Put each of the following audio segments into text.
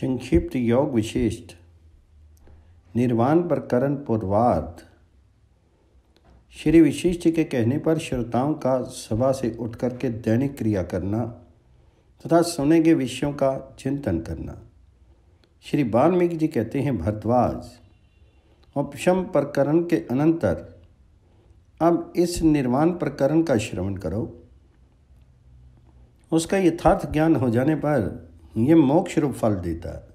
संक्षिप्त योग विशिष्ट निर्वाण पर करण पूर्वाद श्री विशिष्ट के कहने पर श्रोताओं का सभा से उठ करके दैनिक क्रिया करना तथा सुने के विषयों का चिंतन करना श्री वाल्मीकि जी कहते हैं भरद्वाज उपशम प्रकरण के अनंतर अब इस निर्वाण प्रकरण का श्रवण करो उसका यथार्थ ज्ञान हो जाने पर ये मोक्ष रूप फल देता है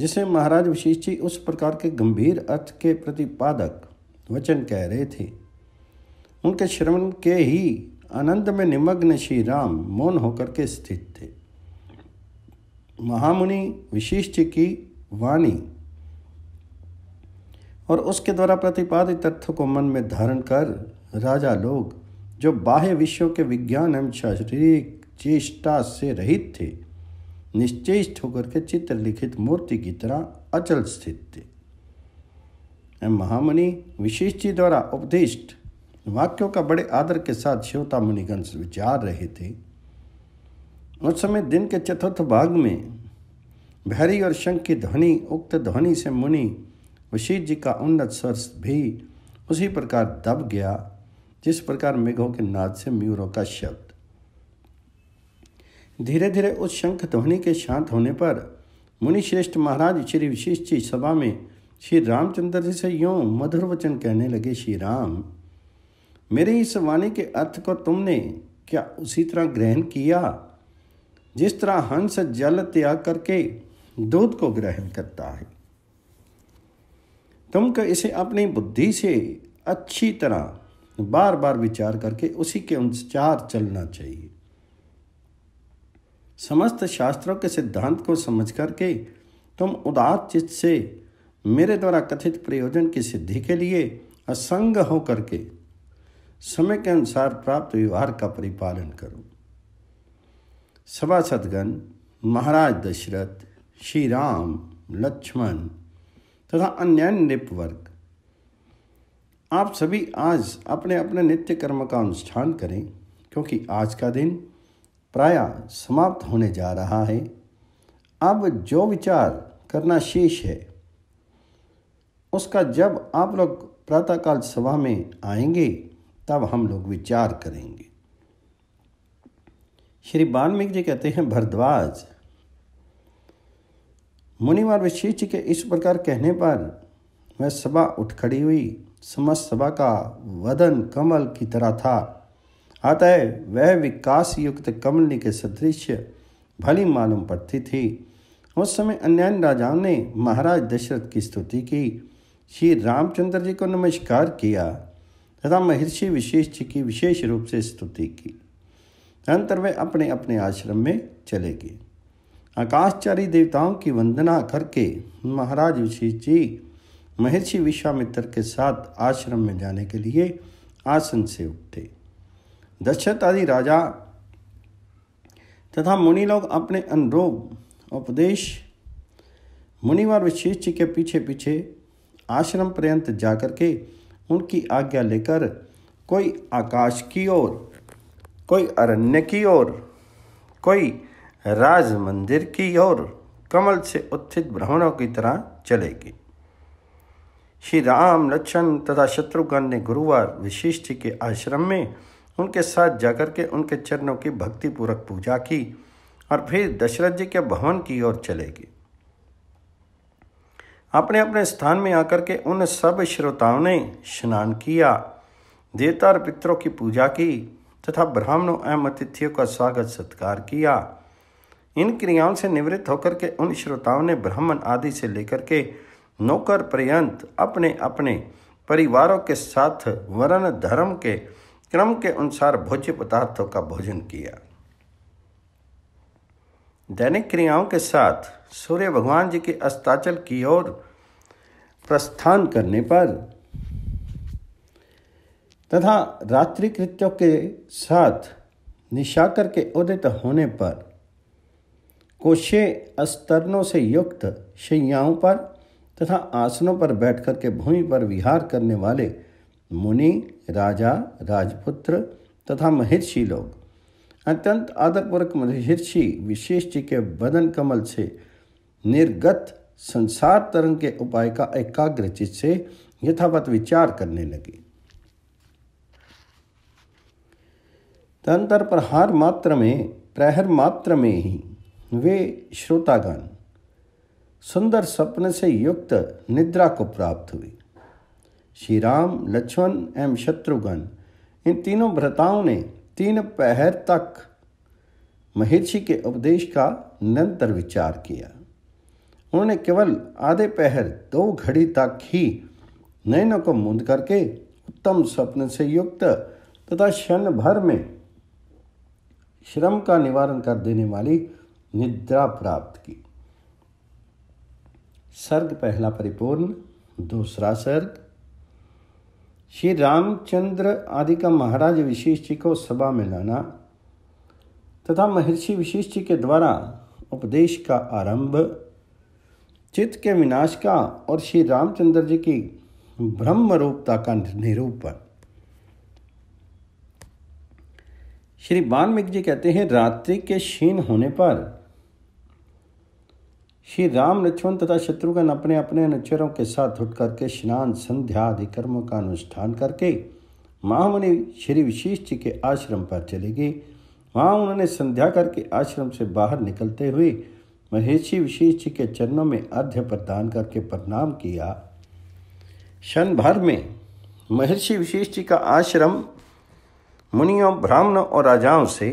जिसे महाराज वशिष्ठ जी उस प्रकार के गंभीर अर्थ के प्रतिपादक वचन कह रहे थे उनके श्रवण के ही आनंद में निमग्न श्री राम मौन होकर के स्थित थे महामुनि विशिष्ट की वाणी और उसके द्वारा प्रतिपादित तथ्यों को मन में धारण कर राजा लोग जो बाह्य विषयों के विज्ञान एवं शारीरिक चेष्टा से रहित थे निश्चेष्ट होकर के चित्र लिखित मूर्ति की तरह अचल स्थित थे महामुनि विशेष जी द्वारा उपदिष्ट वाक्यों का बड़े आदर के साथ श्रोता मुनिगंश विचार रहे थे उस समय दिन के चतुर्थ भाग में भैरी और शंख की ध्वनि उक्त ध्वनि से मुनि वशीर जी का उन्नत स्वर भी उसी प्रकार दब गया जिस प्रकार मेघों के नाद से म्यूरों का शब्द धीरे धीरे उस शंख ध्वनि के शांत होने पर मुनिश्रेष्ठ महाराज श्री विशिष्ट जी सभा में श्री रामचंद्र जी से यूँ मधुर वचन कहने लगे श्री राम मेरे इस वाणी के अर्थ को तुमने क्या उसी तरह ग्रहण किया जिस तरह हंस जल त्याग करके दूध को ग्रहण करता है तुमको इसे अपनी बुद्धि से अच्छी तरह बार बार विचार करके उसी के अनुसार चलना चाहिए समस्त शास्त्रों के सिद्धांत को समझ करके तुम उदात चित्त से मेरे द्वारा कथित प्रयोजन की सिद्धि के लिए असंग हो करके समय के अनुसार प्राप्त व्यवहार का परिपालन करो सभा सदगण महाराज दशरथ श्री राम लक्ष्मण तथा अन्य नृपवर्ग आप सभी आज अपने अपने नित्य कर्म का अनुष्ठान करें क्योंकि आज का दिन प्राय समाप्त होने जा रहा है अब जो विचार करना शेष है उसका जब आप लोग प्रातःकाल सभा में आएंगे तब हम लोग विचार करेंगे श्री वाल्मीकि जी कहते हैं भरद्वाज मुनिवार विशिष्ट के इस प्रकार कहने पर वह सभा उठ खड़ी हुई समस्त सभा का वदन कमल की तरह था अतः वह विकास युक्त कमली के सदृश भली मालूम पड़ती थी उस समय अन्य राजाओं ने महाराज दशरथ की स्तुति की श्री रामचंद्र जी को नमस्कार किया तथा महर्षि विशेष जी की विशेष रूप से स्तुति की अनंतर वे अपने अपने आश्रम में चले गए आकाशचारी देवताओं की वंदना करके महाराज विशेष जी महर्षि विश्वामित्र के साथ आश्रम में जाने के लिए आसन से उठे दशरथ आदि राजा तथा मुनि लोग अपने अनुरोग उपदेश मुनिवार विशेष जी के पीछे पीछे आश्रम पर्यंत जाकर के उनकी आज्ञा लेकर कोई आकाश की ओर कोई अरण्य की ओर कोई राज मंदिर की ओर कमल से उत्थित ब्राह्मणों की तरह चलेगी श्री राम लक्ष्मण तथा शत्रुघ्न ने गुरुवार विशिष्ट के आश्रम में उनके साथ जाकर के उनके चरणों की पूर्वक पूजा की और फिर दशरथ जी के भवन की ओर चले गए अपने अपने स्थान में आकर के उन सब श्रोताओं ने स्नान किया देवता और पितरों की पूजा की तथा ब्राह्मणों एवं अतिथियों का स्वागत सत्कार किया इन क्रियाओं से निवृत्त होकर के उन श्रोताओं ने ब्राह्मण आदि से लेकर के नौकर पर्यंत अपने अपने परिवारों के साथ वरण धर्म के क्रम के अनुसार भोज्य पदार्थों का भोजन किया दैनिक क्रियाओं के साथ सूर्य भगवान जी के अस्ताचल की ओर प्रस्थान करने पर तथा रात्रि कृत्यों के साथ निशाकर के उदित होने पर कोशे स्तरणों से युक्त शैयाओं पर तथा आसनों पर बैठकर के भूमि पर विहार करने वाले मुनि राजा राजपुत्र तथा महर्षि लोग अत्यंत आदरपूर्वक महर्षि विशेष जी के बदन कमल से निर्गत संसार तरंग के उपाय का एकाग्र चित से यथावत विचार करने लगे तंत्र प्रहार मात्र में प्रहर मात्र में ही वे श्रोतागण सुंदर स्वप्न से युक्त निद्रा को प्राप्त हुई श्री राम लक्ष्मण एवं शत्रुघ्न इन तीनों भ्रताओं ने तीन पहर तक महर्षि के उपदेश का निरंतर विचार किया उन्होंने केवल आधे पहर दो घड़ी तक ही नयनों को मुंद करके उत्तम स्वप्न से युक्त तथा क्षण भर में श्रम का निवारण कर देने वाली निद्रा प्राप्त की सर्ग पहला परिपूर्ण दूसरा सर्ग श्री रामचंद्र आदि का महाराज विशेष जी को सभा में लाना तथा महर्षि विशेष जी के द्वारा उपदेश का आरंभ चित्त के विनाश का और श्री रामचंद्र जी की ब्रह्म रूपता का निरूपण श्री वाल्मीकि जी कहते हैं रात्रि के क्षीण होने पर श्री राम लक्ष्मण तथा शत्रुघ्न अपने अपने अनुचरों के साथ उठ करके स्नान संध्या आदि कर्मों का अनुष्ठान करके महामुनि श्री विशिष्ट जी के आश्रम पर चले गए वहाँ उन्होंने संध्या करके आश्रम से बाहर निकलते हुए महेशी विशिष्ट जी के चरणों में अर्घ्य प्रदान करके प्रणाम किया क्षण भर में महर्षि विशिष्ट जी का आश्रम मुनियों ब्राह्मणों और राजाओं से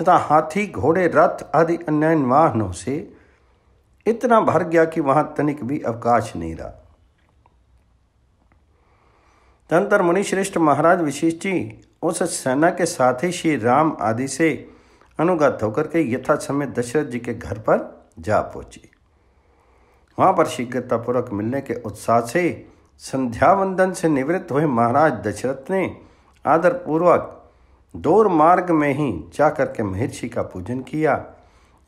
तथा हाथी घोड़े रथ आदि अन्य वाहनों से इतना भर गया कि वहां तनिक भी अवकाश नहीं रहा तंत्र मुनि श्रेष्ठ महाराज विशिष्ट जी उस सेना के साथ ही श्री राम आदि से अनुगत होकर के यथा समय दशरथ जी के घर पर जा पहुंची वहां पर शीघ्रतापूर्वक मिलने के उत्साह से संध्या वंदन से निवृत्त हुए महाराज दशरथ ने आदरपूर्वक दूर मार्ग में ही जाकर के महर्षि का पूजन किया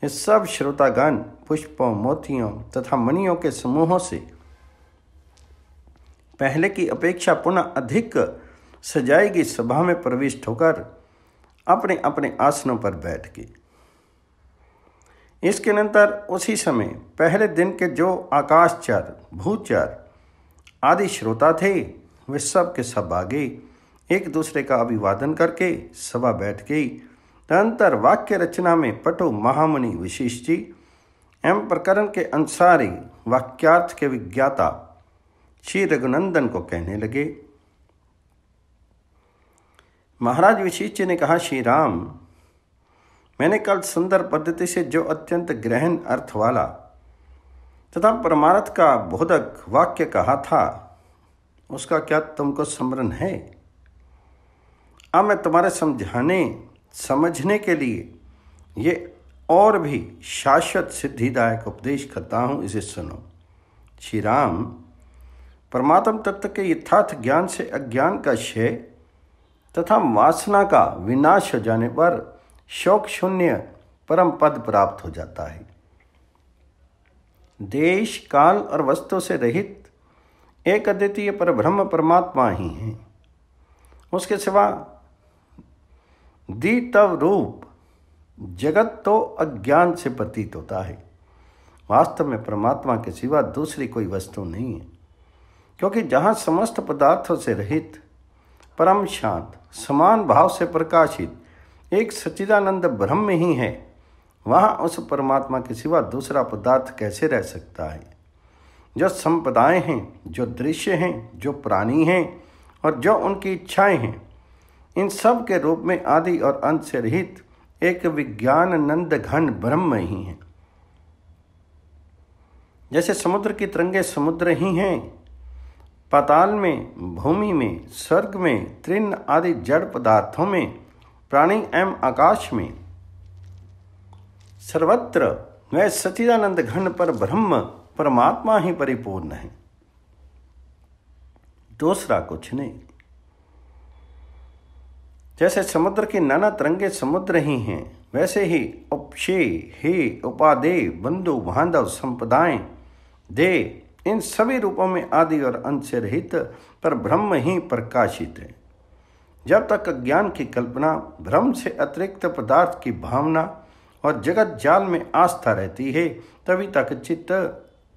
ये सब श्रोतागण पुष्पों मोतियों तथा मणियों के समूहों से पहले की अपेक्षा पुनः अधिक सजाई गई सभा में प्रविष्ट होकर अपने अपने आसनों पर बैठ गए इसके नंतर उसी समय पहले दिन के जो आकाशचर भूचर आदि श्रोता थे वे सब के सब आगे एक दूसरे का अभिवादन करके सभा बैठ गई तदंतर वाक्य रचना में पटो महामुनि विशेष जी एवं प्रकरण के अनुसार ही वाक्यार्थ के विज्ञाता श्री रघुनंदन को कहने लगे महाराज विशेष जी ने कहा श्री राम मैंने कल सुंदर पद्धति से जो अत्यंत ग्रहण अर्थ वाला तथा परमार्थ का बोधक वाक्य कहा था उसका क्या तुमको स्मरण है अब मैं तुम्हारे समझाने समझने के लिए ये और भी शाश्वत सिद्धिदायक उपदेश करता हूँ इसे सुनो श्री राम परमात्म तत्व के यथार्थ ज्ञान से अज्ञान का क्षय तथा वासना का विनाश हो जाने पर शोक शून्य परम पद प्राप्त हो जाता है देश काल और वस्तु से रहित एक अद्वितीय पर ब्रह्म परमात्मा ही हैं उसके सिवा दी तव रूप जगत तो अज्ञान से प्रतीत होता है वास्तव में परमात्मा के सिवा दूसरी कोई वस्तु नहीं है क्योंकि जहाँ समस्त पदार्थों से रहित परम शांत समान भाव से प्रकाशित एक सच्चिदानंद ब्रह्म ही है वहाँ उस परमात्मा के सिवा दूसरा पदार्थ कैसे रह सकता है जो संपदाएं हैं जो दृश्य हैं जो प्राणी हैं और जो उनकी इच्छाएं हैं इन सब के रूप में आदि और अंत से रहित एक विज्ञान नंद घन ब्रह्म ही है जैसे समुद्र की तरंगे समुद्र ही हैं पाताल में भूमि में स्वर्ग में तृण आदि जड़ पदार्थों में प्राणी एवं आकाश में सर्वत्र वह सचिदानंद घन पर ब्रह्म परमात्मा ही परिपूर्ण है दूसरा कुछ नहीं जैसे समुद्र के नाना तरंगे समुद्र ही हैं वैसे ही उपशे हे उपादे बंधु बांधव संपदाएं दे इन सभी रूपों में आदि और अंत से रहित पर ब्रह्म ही प्रकाशित है जब तक ज्ञान की कल्पना भ्रम से अतिरिक्त पदार्थ की भावना और जगत जाल में आस्था रहती है तभी तक चित्त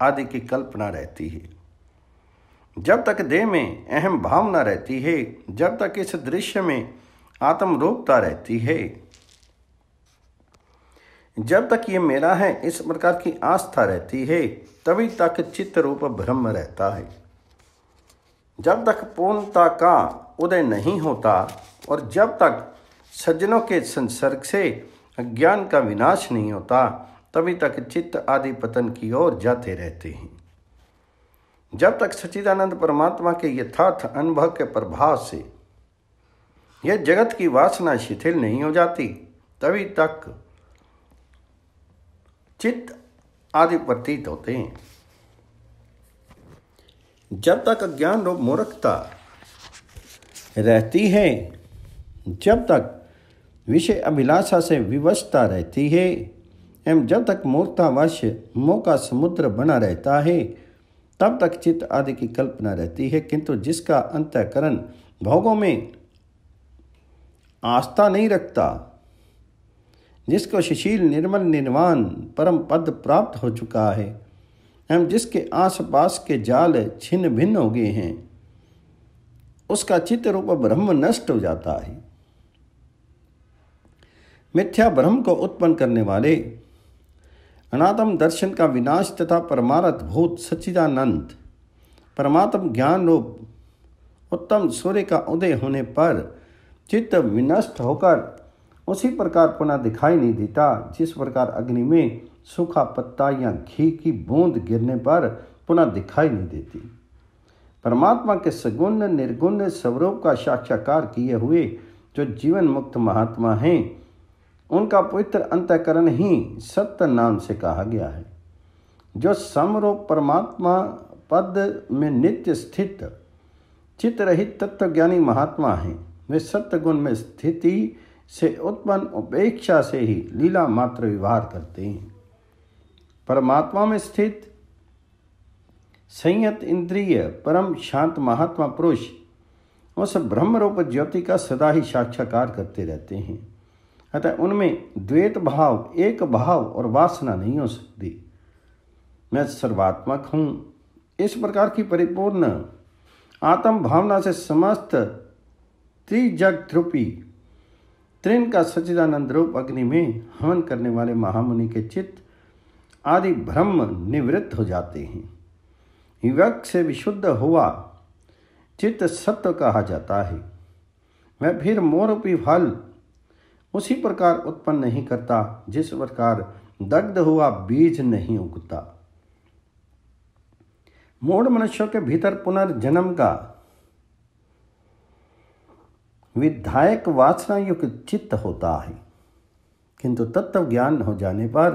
आदि की कल्पना रहती है जब तक देह में अहम भावना रहती है जब तक इस दृश्य में आत्म रोकता रहती है जब तक ये मेरा है इस प्रकार की आस्था रहती है तभी तक चित्त रूप ब्रह्म रहता है जब तक पूर्णता का उदय नहीं होता और जब तक सज्जनों के संसर्ग से ज्ञान का विनाश नहीं होता तभी तक चित्त आदि पतन की ओर जाते रहते हैं जब तक सच्चिदानंद परमात्मा के यथार्थ अनुभव के प्रभाव से यह जगत की वासना शिथिल नहीं हो जाती तभी तक चित्त आदि प्रतीत होते हैं जब तक ज्ञान रूप मूर्खता रहती है जब तक विषय अभिलाषा से विवशता रहती है एवं जब तक मूर्तावश्य मोह का समुद्र बना रहता है तब तक चित्त आदि की कल्पना रहती है किंतु जिसका अंतकरण भोगों में आस्था नहीं रखता जिसको शिशील निर्मल निर्वाण परम पद प्राप्त हो चुका है एवं जिसके आस पास के जाल छिन्न भिन्न हो गए हैं उसका चित्त रूप ब्रह्म नष्ट हो जाता है मिथ्या ब्रह्म को उत्पन्न करने वाले अनातम दर्शन का विनाश तथा परमारथ भूत सच्चिदानंद परमात्म ज्ञान रूप उत्तम सूर्य का उदय होने पर चित्त विनष्ट होकर उसी प्रकार पुनः दिखाई नहीं देता जिस प्रकार अग्नि में सूखा पत्ता या घी की बूंद गिरने पर पुनः दिखाई नहीं देती परमात्मा के सगुण निर्गुण स्वरूप का साक्षात्कार किए हुए जो जीवन मुक्त महात्मा हैं उनका पवित्र अंतकरण ही सत्य नाम से कहा गया है जो समरूप परमात्मा पद में नित्य स्थित तत्व तत्वज्ञानी महात्मा हैं सत्य गुण में स्थिति से उत्पन्न उपेक्षा से ही लीला मात्र व्यवहार करते हैं परमात्मा में स्थित संयत इंद्रिय परम शांत महात्मा पुरुष उस ब्रह्म रूप ज्योति का सदा ही साक्षाकार करते रहते हैं अतः उनमें द्वैत भाव एक भाव और वासना नहीं हो सकती मैं सर्वात्मक हूँ इस प्रकार की परिपूर्ण आत्म भावना से समस्त त्रिजग त्रिजगध्रुपी त्रिन का सचिदानंद रूप अग्नि में हवन करने वाले महामुनि के चित्त आदि ब्रह्म निवृत्त हो जाते हैं युवक से विशुद्ध हुआ चित्त सत्व कहा जाता है मैं फिर मोरूपी फल उसी प्रकार उत्पन्न नहीं करता जिस प्रकार दग्ध हुआ बीज नहीं उगता मूढ़ मनुष्यों के भीतर पुनर्जन्म का विधायक वासना युक्त चित्त होता है किंतु तत्व ज्ञान हो जाने पर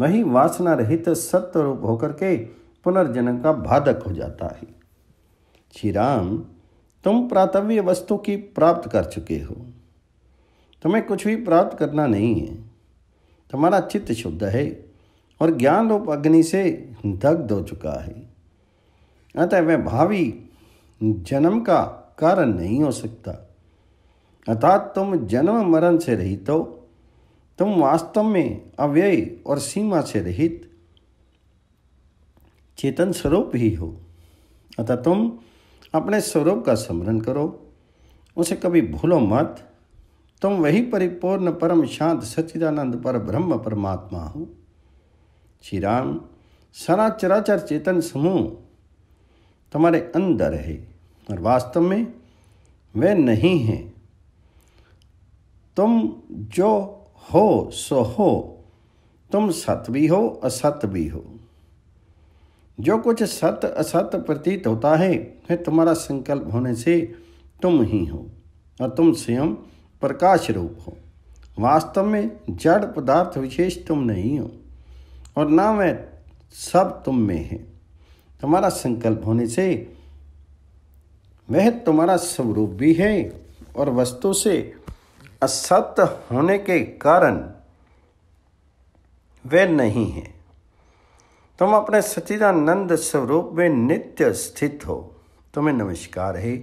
वही वासना रहित सत्य रूप होकर के पुनर्जन्म का बाधक हो जाता है श्री राम तुम प्रातव्य वस्तु की प्राप्त कर चुके हो तुम्हें कुछ भी प्राप्त करना नहीं है तुम्हारा चित्त शुद्ध है और ज्ञान रूप अग्नि से दग्ध हो चुका है अतः वह भावी जन्म का कारण नहीं हो सकता अर्थात तुम जन्म मरण से रहित हो तुम वास्तव में अव्यय और सीमा से रहित चेतन स्वरूप ही हो अतः तुम अपने स्वरूप का स्मरण करो उसे कभी भूलो मत तुम वही परिपूर्ण परम शांत सच्चिदानंद पर ब्रह्म परमात्मा हो श्री राम सारा चराचर चेतन समूह तुम्हारे अंदर है और वास्तव में वे नहीं हैं तुम जो हो सो हो तुम सत भी हो असत भी हो जो कुछ सत असत प्रतीत होता है वह तुम्हारा संकल्प होने से तुम ही हो और तुम स्वयं प्रकाश रूप हो वास्तव में जड़ पदार्थ विशेष तुम नहीं हो और ना वह सब तुम में है तुम्हारा संकल्प होने से वह तुम्हारा स्वरूप भी है और वस्तु से असत्य होने के कारण वे नहीं हैं तुम अपने सचिदानंद स्वरूप में नित्य स्थित हो तुम्हें नमस्कार है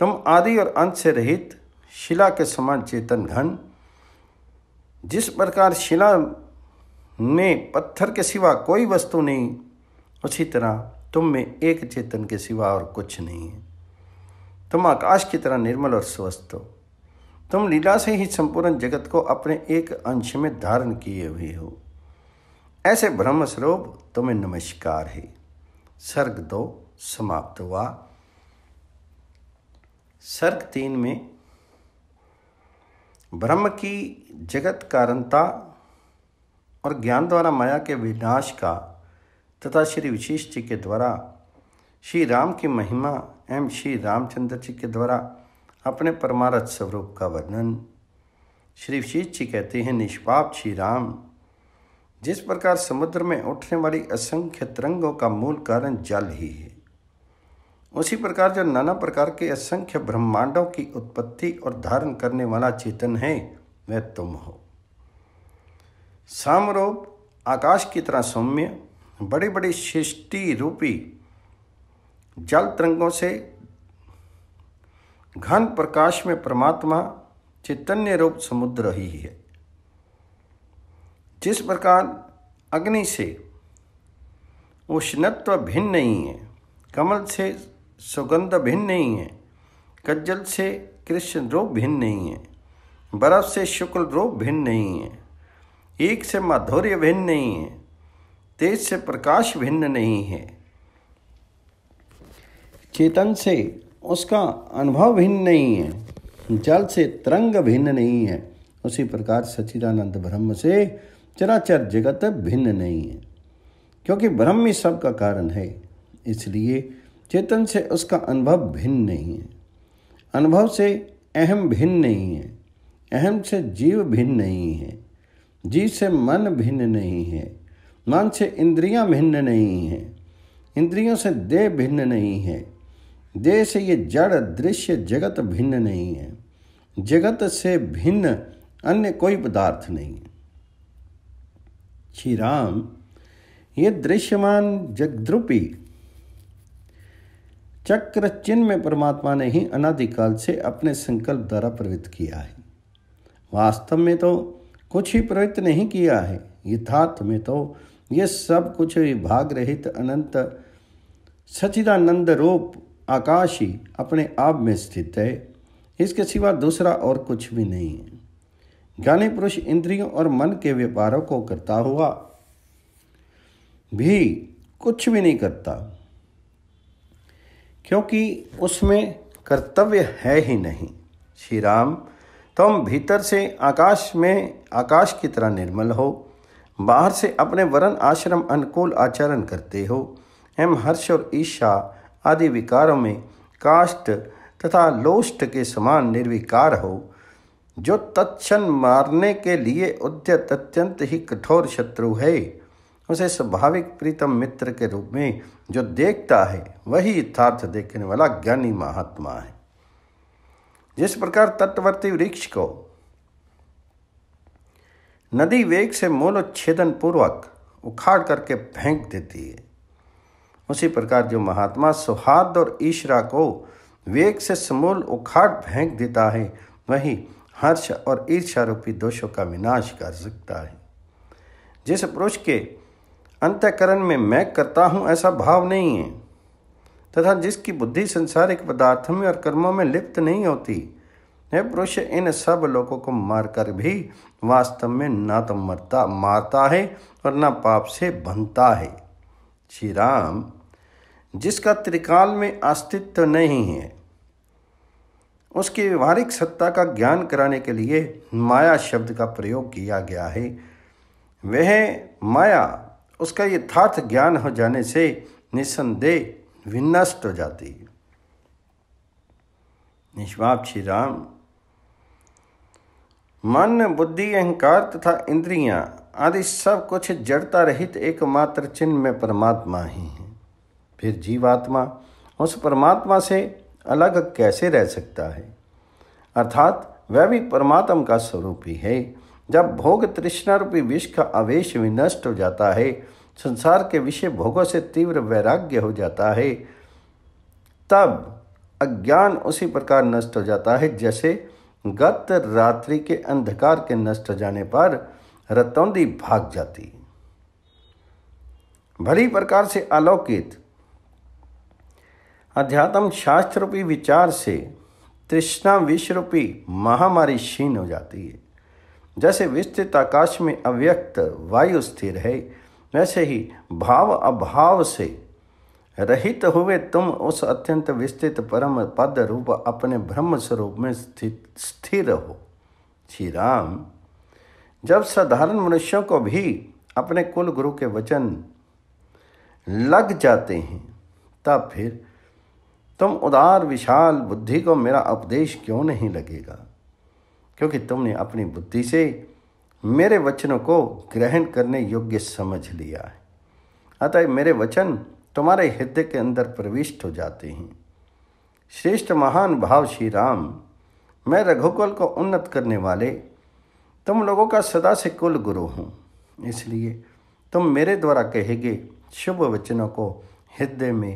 तुम आदि और अंत से रहित शिला के समान चेतन घन जिस प्रकार शिला में पत्थर के सिवा कोई वस्तु नहीं उसी तरह तुम में एक चेतन के सिवा और कुछ नहीं है तुम आकाश की तरह निर्मल और स्वस्थ हो तुम लीला से ही संपूर्ण जगत को अपने एक अंश में धारण किए हुए हो ऐसे ब्रह्म स्वरूप तुम्हें नमस्कार है सर्ग दो समाप्त हुआ सर्ग तीन में ब्रह्म की जगत कारणता और ज्ञान द्वारा माया के विनाश का तथा श्री विशेष जी के द्वारा श्री राम की महिमा एवं श्री रामचंद्र जी के द्वारा अपने परमारथ स्वरूप का वर्णन श्री शीत जी कहते हैं निष्पाप श्री राम जिस प्रकार समुद्र में उठने वाली असंख्य तरंगों का मूल कारण जल ही है उसी प्रकार जो नाना प्रकार के असंख्य ब्रह्मांडों की उत्पत्ति और धारण करने वाला चेतन है वह तुम हो सामरूप आकाश की तरह सौम्य बड़ी बड़ी सृष्टि रूपी जल तरंगों से घन प्रकाश में परमात्मा चैतन्य रूप समुद्र ही है जिस प्रकार अग्नि से उष्णत्व भिन्न नहीं है कमल से सुगंध भिन्न नहीं है कज्जल से कृष्ण रूप भिन्न नहीं है बर्फ से शुक्ल रूप भिन्न नहीं है एक से माधुर्य भिन्न नहीं है तेज से प्रकाश भिन्न नहीं है चेतन से उसका अनुभव भिन्न नहीं है जल से तरंग भिन्न नहीं है उसी प्रकार सचिदानंद ब्रह्म से चराचर जगत भिन्न नहीं है क्योंकि ब्रह्म ही सब का कारण है इसलिए चेतन से उसका अनुभव भिन्न नहीं है अनुभव से अहम भिन्न नहीं है अहम से जीव भिन्न नहीं है जीव से मन भिन्न नहीं है मन से इंद्रियां भिन्न नहीं है इंद्रियों से देह भिन्न नहीं है देह से ये जड़ दृश्य जगत भिन्न नहीं है जगत से भिन्न अन्य कोई पदार्थ नहीं है श्री राम ये दृश्यमान जगद्रुपी चक्र चिन्ह में परमात्मा ने ही अनादिकाल से अपने संकल्प द्वारा प्रवृत्त किया है वास्तव में तो कुछ ही प्रवृत्त नहीं किया है यथार्थ में तो ये सब कुछ विभाग रहित अनंत सचिदानंद रूप आकाश ही अपने आप में स्थित है इसके सिवा दूसरा और कुछ भी नहीं है ज्ञानी पुरुष इंद्रियों और मन के व्यापारों को करता हुआ भी कुछ भी नहीं करता क्योंकि उसमें कर्तव्य है ही नहीं श्री राम तुम भीतर से आकाश में आकाश की तरह निर्मल हो बाहर से अपने वरण आश्रम अनुकूल आचरण करते हो एम हर्ष और ईशा आदि विकारों में काष्ट तथा लोष्ट के समान निर्विकार हो जो तत्न मारने के लिए उद्यत अत्यंत ही कठोर शत्रु है उसे स्वाभाविक प्रीतम मित्र के रूप में जो देखता है वही यथार्थ देखने वाला ज्ञानी महात्मा है जिस प्रकार तटवर्ती वृक्ष को नदी वेग से मूल छेदन पूर्वक उखाड़ करके फेंक देती है उसी प्रकार जो महात्मा सौहार्द और ईशरा को वेग से समूल उखाड़ फेंक देता है वही हर्ष और ईर्षा रूपी दोषों का विनाश कर सकता है जिस पुरुष के अंतकरण में मैं करता हूँ ऐसा भाव नहीं है तथा जिसकी बुद्धि संसारिक पदार्थों में और कर्मों में लिप्त नहीं होती है पुरुष इन सब लोगों को मारकर भी वास्तव में ना तो मरता मारता है और ना पाप से बनता है श्री राम जिसका त्रिकाल में अस्तित्व नहीं है उसकी व्यवहारिक सत्ता का ज्ञान कराने के लिए माया शब्द का प्रयोग किया गया है वह माया उसका यथार्थ ज्ञान हो जाने से निसंदेह विनष्ट हो जाती है निष्वाप श्री राम मन बुद्धि अहंकार तथा इंद्रियां आदि सब कुछ जड़ता रहित एकमात्र चिन्ह में परमात्मा ही है फिर जीवात्मा उस परमात्मा से अलग कैसे रह सकता है अर्थात वह भी परमात्म का स्वरूप ही है जब भोग तृष्णा रूपी विष का आवेश विनष्ट हो जाता है संसार के विषय भोगों से तीव्र वैराग्य हो जाता है तब अज्ञान उसी प्रकार नष्ट हो जाता है जैसे गत रात्रि के अंधकार के नष्ट हो जाने पर रतौंदी भाग जाती भली प्रकार से अलौकित अध्यात्म शास्त्र रूपी विचार से तृष्णा विश्व रूपी महामारी क्षीण हो जाती है जैसे विस्तृत आकाश में अव्यक्त वायु स्थिर है वैसे ही भाव अभाव से रहित हुए तुम उस अत्यंत विस्तृत परम पद रूप अपने ब्रह्म स्वरूप में स्थित स्थिर हो श्री राम जब साधारण मनुष्यों को भी अपने कुल गुरु के वचन लग जाते हैं तब फिर तुम उदार विशाल बुद्धि को मेरा उपदेश क्यों नहीं लगेगा क्योंकि तुमने अपनी बुद्धि से मेरे वचनों को ग्रहण करने योग्य समझ लिया है अतः मेरे वचन तुम्हारे हृदय के अंदर प्रविष्ट हो जाते हैं श्रेष्ठ महान भाव श्री राम मैं रघुकुल को उन्नत करने वाले तुम लोगों का सदा से कुल गुरु हूँ इसलिए तुम मेरे द्वारा कहे गए शुभ वचनों को हृदय में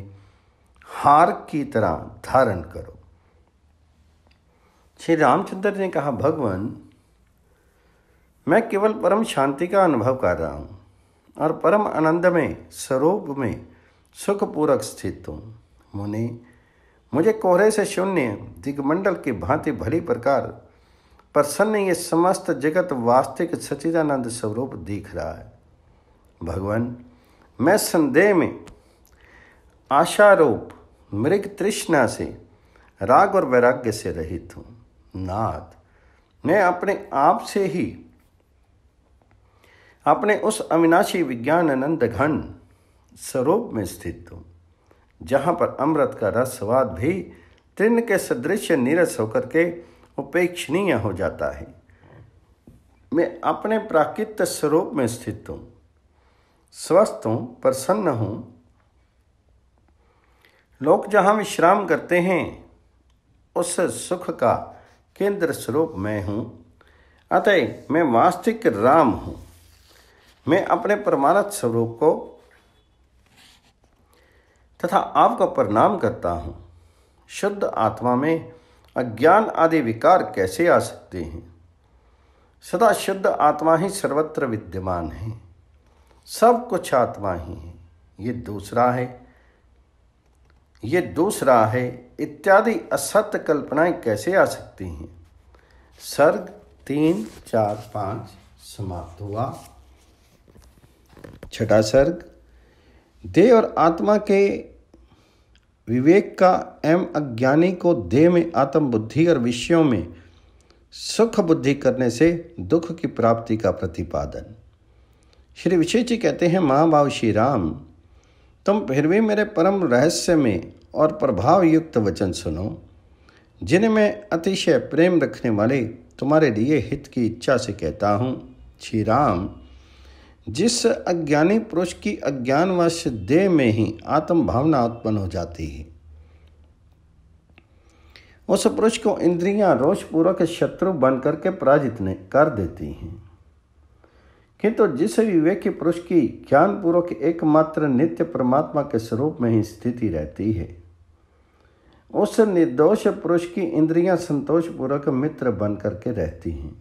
हार की तरह धारण करो श्री रामचंद्र ने कहा भगवान मैं केवल परम शांति का अनुभव कर रहा हूँ और परम आनंद में स्वरूप में सुखपूर्वक स्थित हूँ मुनि मुझे कोहरे से शून्य दिग्मंडल की भांति भली प्रकार प्रसन्न ये समस्त जगत वास्तविक सचिदानंद स्वरूप दिख रहा है भगवान मैं संदेह में आशारूप मृग तृष्णा से राग और वैराग्य से रहित हूँ नाथ मैं अपने आप से ही अपने उस अविनाशी विज्ञान अनंत घन स्वरूप में स्थित हूँ जहाँ पर अमृत का रस स्वाद भी तृण के सदृश नीरस होकर के उपेक्षणीय हो जाता है मैं अपने प्राकृत स्वरूप में स्थित हूँ स्वस्थ हूँ प्रसन्न हूँ लोग जहाँ विश्राम करते हैं उस सुख का केंद्र स्वरूप मैं हूँ अतः मैं वास्तविक राम हूँ मैं अपने परमानंद स्वरूप को तथा आपका प्रणाम करता हूँ शुद्ध आत्मा में अज्ञान आदि विकार कैसे आ सकते हैं सदा शुद्ध आत्मा ही सर्वत्र विद्यमान है सब कुछ आत्मा ही है ये दूसरा है ये दूसरा है इत्यादि असत्य कल्पनाएं कैसे आ सकती हैं सर्ग तीन चार पाँच समाप्त हुआ छठा सर्ग देह और आत्मा के विवेक का एम अज्ञानी को देह में आत्म बुद्धि और विषयों में सुख बुद्धि करने से दुख की प्राप्ति का प्रतिपादन श्री विशेष जी कहते हैं महाभाव श्री राम तुम फिर भी मेरे परम रहस्य में और प्रभाव युक्त वचन सुनो जिन्हें मैं अतिशय प्रेम रखने वाले तुम्हारे लिए हित की इच्छा से कहता हूँ श्री राम जिस अज्ञानी पुरुष की अज्ञानवश देह में ही आत्म भावना उत्पन्न हो जाती है उस पुरुष को इंद्रियां रोषपूर्वक शत्रु बन करके पराजित कर देती हैं किंतु जिस विवेकी पुरुष की ज्ञानपूर्वक एकमात्र नित्य परमात्मा के स्वरूप में ही स्थिति रहती है उस निर्दोष पुरुष की इंद्रियां संतोषपूर्वक मित्र बन करके रहती हैं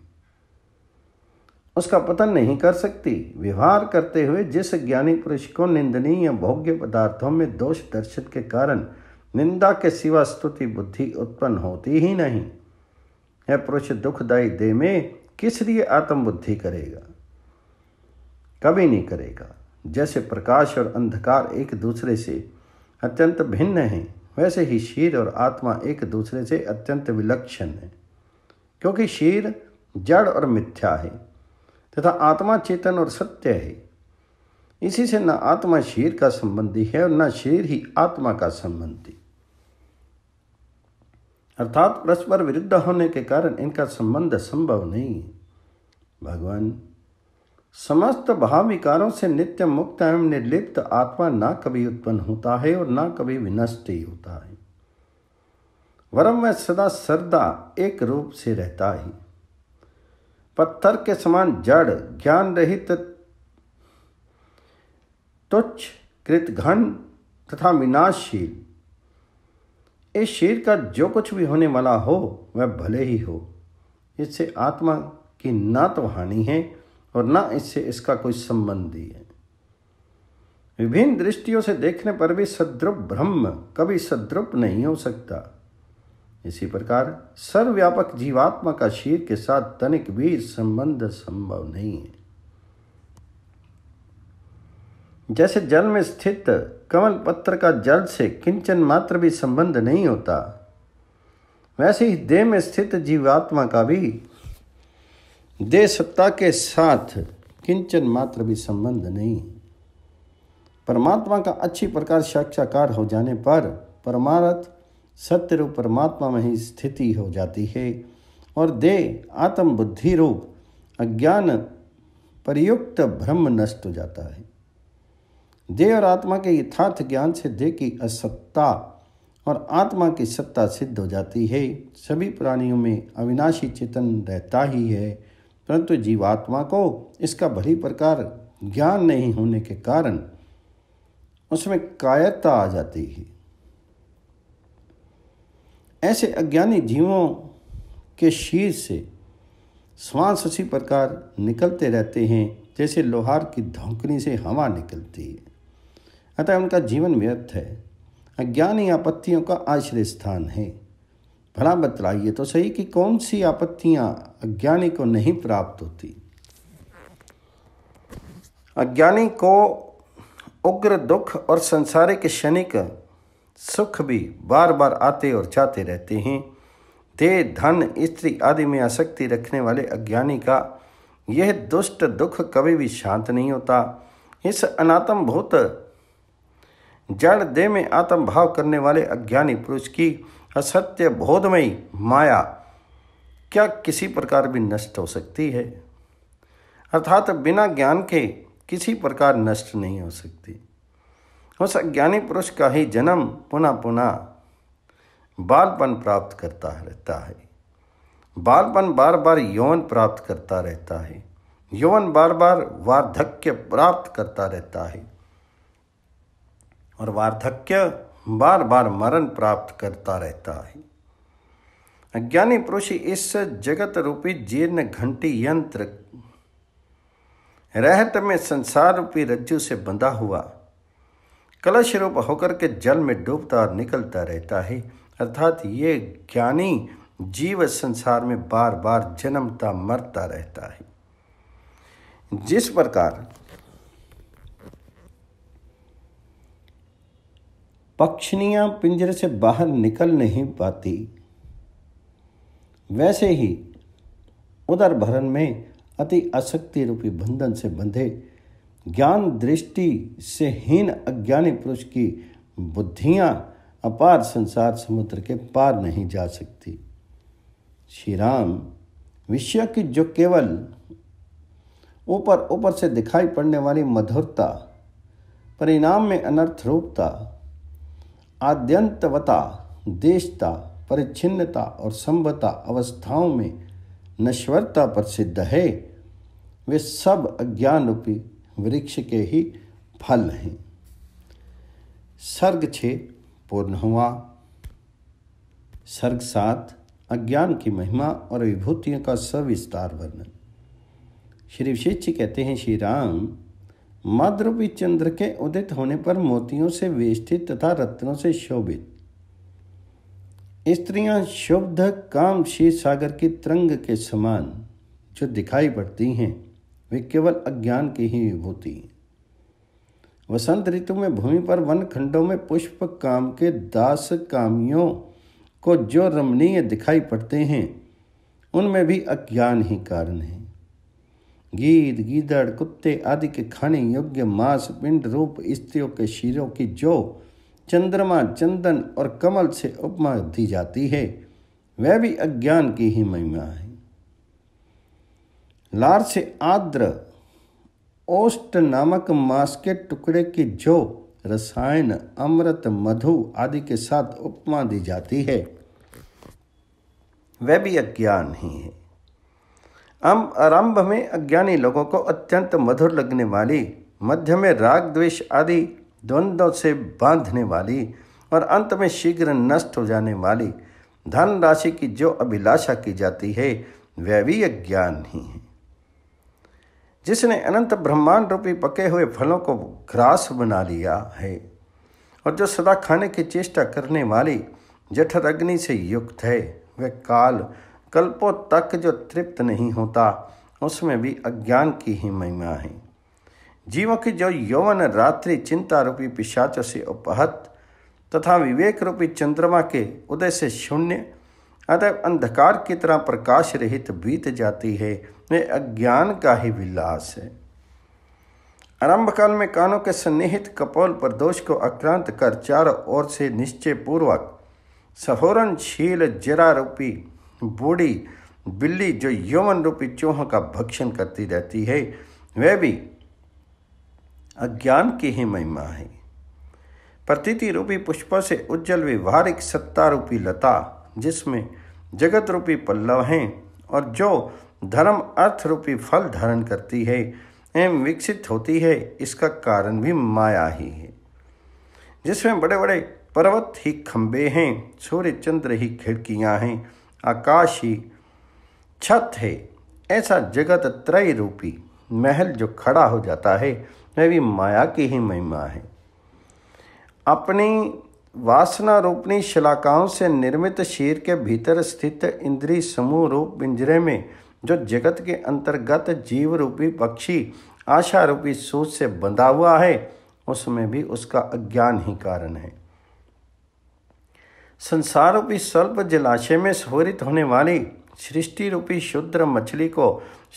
उसका पतन नहीं कर सकती व्यवहार करते हुए जिस ज्ञानी पुरुष को निंदनीय भोग्य पदार्थों में दोष दर्शन के कारण निंदा के सिवा स्तुति बुद्धि उत्पन्न होती ही नहीं यह पुरुष दुखदायी देह में किस लिए आत्मबुद्धि करेगा कभी नहीं करेगा जैसे प्रकाश और अंधकार एक दूसरे से अत्यंत भिन्न हैं वैसे ही शीर और आत्मा एक दूसरे से अत्यंत विलक्षण है क्योंकि शीर जड़ और मिथ्या है तथा आत्मा चेतन और सत्य है इसी से न आत्मा शीर का संबंधी है और न शीर ही आत्मा का संबंधी अर्थात परस्पर विरुद्ध होने के कारण इनका संबंध संभव नहीं भगवान समस्त भाव विकारों से नित्य मुक्त एवं निर्लिप्त आत्मा ना कभी उत्पन्न होता है और ना कभी विनष्ट ही होता है वरम में सदा श्रद्धा एक रूप से रहता है पत्थर के समान जड़ ज्ञान रहित तुच्छ कृतघन तथा विनाशशील इस शरीर का जो कुछ भी होने वाला हो वह भले ही हो इससे आत्मा की ना तो हानि है और ना इससे इसका कोई संबंध ही है विभिन्न दृष्टियों से देखने पर भी सद्रुप ब्रह्म कभी सद्रुप नहीं हो सकता इसी प्रकार सर्वव्यापक जीवात्मा का शीर के साथ तनिक भी संबंध संभव नहीं है जैसे जल में स्थित कमल पत्र का जल से किंचन मात्र भी संबंध नहीं होता वैसे ही देह में स्थित जीवात्मा का भी देह सत्ता के साथ किंचन मात्र भी संबंध नहीं परमात्मा का अच्छी प्रकार साक्षाकार हो जाने पर परमार्थ सत्य रूप परमात्मा में ही स्थिति हो जाती है और देह आत्म बुद्धि रूप अज्ञान प्रयुक्त ब्रह्म नष्ट हो जाता है देह और आत्मा के यथार्थ ज्ञान से देह की असत्ता और आत्मा की सत्ता सिद्ध हो जाती है सभी प्राणियों में अविनाशी चेतन रहता ही है परंतु जीवात्मा को इसका भली प्रकार ज्ञान नहीं होने के कारण उसमें कायरता आ जाती है ऐसे अज्ञानी जीवों के शीर से श्वास उसी प्रकार निकलते रहते हैं जैसे लोहार की धोकनी से हवा निकलती है अतः उनका जीवन व्यर्थ है अज्ञानी आपत्तियों का आश्रय स्थान है भला बतलाइए तो सही कि कौन सी आपत्तियां अज्ञानी को नहीं प्राप्त होती अज्ञानी को उग्र दुख और संसारिक क्षणिक सुख भी बार बार आते और जाते रहते हैं देह धन स्त्री आदि में आसक्ति रखने वाले अज्ञानी का यह दुष्ट दुख कभी भी शांत नहीं होता इस अनातम भूत जड़ देह में आत्म भाव करने वाले अज्ञानी पुरुष की असत्य बोधमयी माया क्या किसी प्रकार भी नष्ट हो सकती है अर्थात बिना ज्ञान के किसी प्रकार नष्ट नहीं हो सकती उस अज्ञानी पुरुष का ही जन्म पुनः पुनः बालपन प्राप्त करता रहता है बालपन बार बार यौवन प्राप्त करता रहता है यौवन बार बार वार्धक्य प्राप्त करता रहता है और वार्धक्य बार बार मरण प्राप्त करता रहता है अज्ञानी पुरुष इस जगत रूपी जीर्ण घंटी यंत्र रहत में संसार रूपी रज्जु से बंधा हुआ कलश रूप होकर के जल में डूबता और निकलता रहता है अर्थात ये ज्ञानी जीव संसार में बार बार जन्मता मरता रहता है जिस प्रकार पक्षनियाँ पिंजरे से बाहर निकल नहीं पाती वैसे ही उदर भरण में अति अशक्ति रूपी बंधन से बंधे ज्ञान दृष्टि से हीन अज्ञानी पुरुष की बुद्धियाँ अपार संसार समुद्र के पार नहीं जा सकती श्री राम विषय की जो केवल ऊपर ऊपर से दिखाई पड़ने वाली मधुरता परिणाम में अनर्थ रूपता आद्यंतवता देशता परिच्छिन्नता और संभता अवस्थाओं में नश्वरता प्रसिद्ध है वे सब अज्ञान रूपी वृक्ष के ही फल हैं सर्ग छे पूर्ण हुआ सर्ग सात अज्ञान की महिमा और विभूतियों का सविस्तार वर्णन श्री विशेष कहते हैं श्री राम मध्य चंद्र के उदित होने पर मोतियों से वेष्टित तथा रत्नों से शोभित स्त्रियां शुभ काम शीर सागर की तरंग के समान जो दिखाई पड़ती हैं वे केवल अज्ञान की ही विभूति वसंत ऋतु में भूमि पर वन खंडों में पुष्प काम के दास कामियों को जो रमणीय दिखाई पड़ते हैं उनमें भी अज्ञान ही कारण है गीद गीदड़ कुत्ते आदि के खाने योग्य मांस पिंड रूप स्त्रियों के शीरों की जो चंद्रमा चंदन और कमल से उपमा दी जाती है वह भी अज्ञान की ही महिमा है लार से आद्र ओष्ट नामक मांस के टुकड़े की जो रसायन अमृत मधु आदि के साथ उपमा दी जाती है वह भी अज्ञान ही है हम आरंभ में अज्ञानी लोगों को अत्यंत मधुर लगने वाली मध्य में राग द्वेष आदि द्वंद्वों से बांधने वाली और अंत में शीघ्र नष्ट हो जाने वाली धन राशि की जो अभिलाषा की जाती है वह भी अज्ञान ही है जिसने अनंत ब्रह्मांड रूपी पके हुए फलों को ग्रास बना लिया है और जो सदा खाने की चेष्टा करने वाली जठर अग्नि से युक्त है वह काल कल्पों तक जो तृप्त नहीं होता उसमें भी अज्ञान की ही महिमा है जीवों की जो यौवन रात्रि चिंता रूपी पिशाचों से उपहत तथा विवेक रूपी चंद्रमा के उदय से शून्य अतः अंधकार की तरह प्रकाश रहित बीत जाती है वे अज्ञान का ही विलास है आरंभ काल में कानों के सन्निहित कपोल पर दोष को आक्रांत कर चारों ओर से निश्चय पूर्वक सहोरनशील जरा रूपी बूढ़ी बिल्ली जो यौवन रूपी चूहों का भक्षण करती रहती है वह भी अज्ञान की ही महिमा है प्रतीति रूपी पुष्पों से उज्जवल व्यवहारिक सत्ता रूपी लता जिसमें जगत रूपी पल्लव हैं और जो धर्म अर्थ रूपी फल धारण करती है एवं विकसित होती है इसका कारण भी माया ही है जिसमें बड़े बड़े पर्वत ही खंबे हैं सूर्य चंद्र ही खिड़कियां हैं आकाश ही छत है ऐसा जगत त्रय रूपी महल जो खड़ा हो जाता है वह भी माया की ही महिमा है अपनी वासना रूपनी शिलाकाओं से निर्मित शेर के भीतर स्थित इंद्री समूह रूप पिंजरे में जो जगत के अंतर्गत जीव रूपी पक्षी आशा रूपी सोच से बंधा हुआ है उसमें भी उसका अज्ञान ही कारण है संसार रूपी स्वल्प जलाशय में स्फोरित होने वाली सृष्टि रूपी शुद्र मछली को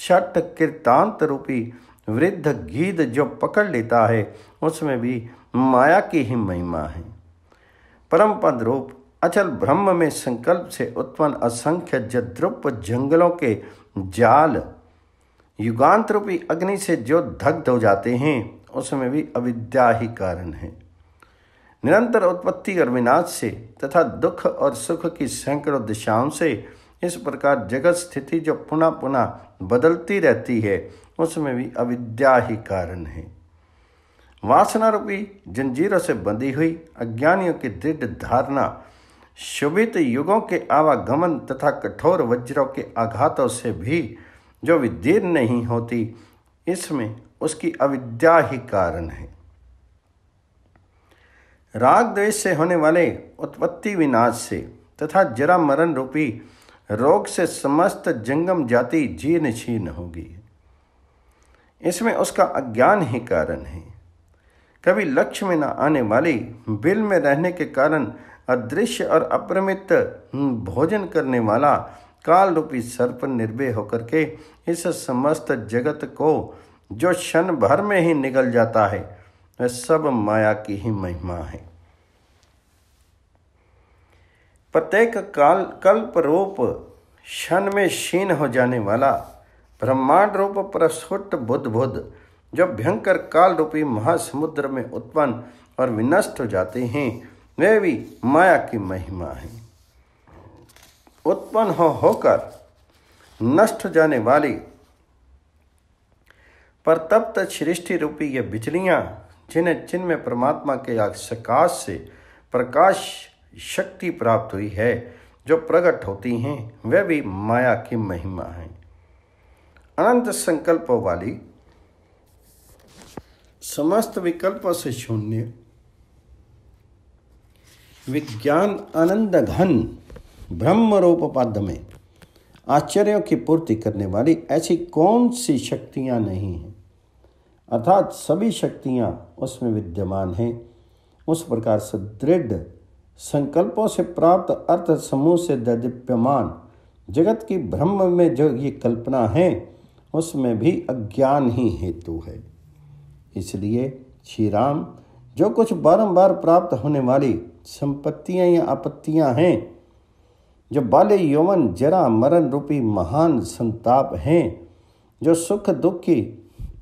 शट कीर्तांत रूपी वृद्ध गीध जो पकड़ लेता है उसमें भी माया की ही महिमा है परम पद रूप अचल ब्रह्म में संकल्प से उत्पन्न असंख्य जद्रुप जंगलों के जाल युगांत रूपी अग्नि से जो दग्ध हो जाते हैं उसमें भी अविद्या ही कारण है निरंतर उत्पत्ति और विनाश से तथा दुख और सुख की सैकड़ों दिशाओं से इस प्रकार जगत स्थिति जो पुनः पुनः बदलती रहती है उसमें भी अविद्या ही कारण है वासना रूपी जंजीरों से बंधी हुई अज्ञानियों की दृढ़ धारणा शुभित युगों के आवागमन तथा कठोर वज्रों के आघातों से भी जो विदीर्ण नहीं होती इसमें उसकी अविद्या ही कारण है राग द्वेष से होने वाले उत्पत्ति विनाश से तथा जरा मरण रूपी रोग से समस्त जंगम जाति जीर्ण छीर्ण होगी इसमें उसका अज्ञान ही कारण है कभी लक्ष्य में न आने वाली बिल में रहने के कारण अदृश्य और अप्रमित हम्म, भोजन करने वाला काल रूपी सर्प निर्भय होकर के इस समस्त जगत को जो क्षण भर में ही निकल जाता है वह सब माया की ही महिमा है प्रत्येक काल कल्प रूप क्षण में क्षीण हो जाने वाला ब्रह्मांड रूप प्रस्फुट बुद्ध बुद्ध जो भयंकर काल रूपी महासमुद्र में उत्पन्न और विनष्ट हो जाते हैं वे भी माया की महिमा है उत्पन्न हो होकर नष्ट हो जाने वाली परतप्त सृष्टि रूपी ये बिजलियां जिन जिन में परमात्मा के आकाश से प्रकाश शक्ति प्राप्त हुई है जो प्रकट होती हैं वह भी माया की महिमा है अनंत संकल्पों वाली समस्त विकल्पों से शून्य विज्ञान आनंद घन ब्रह्म रूप पद में आश्चर्यों की पूर्ति करने वाली ऐसी कौन सी शक्तियां नहीं हैं अर्थात सभी शक्तियाँ उसमें विद्यमान हैं उस प्रकार सुदृढ़ संकल्पों से प्राप्त अर्थ समूह से ददीप्यमान जगत की ब्रह्म में जो ये कल्पना है उसमें भी अज्ञान ही हेतु है इसलिए श्री राम जो कुछ बारंबार प्राप्त होने वाली संपत्तियां या आपत्तियां हैं जो बाले यौवन जरा मरण रूपी महान संताप हैं जो सुख दुख की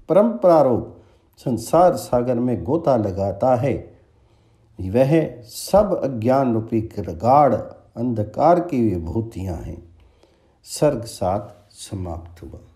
परंपरा रूप संसार सागर में गोता लगाता है वह सब अज्ञान रूपी रगाड़ अंधकार की विभूतियाँ हैं सर्ग साथ समाप्त हुआ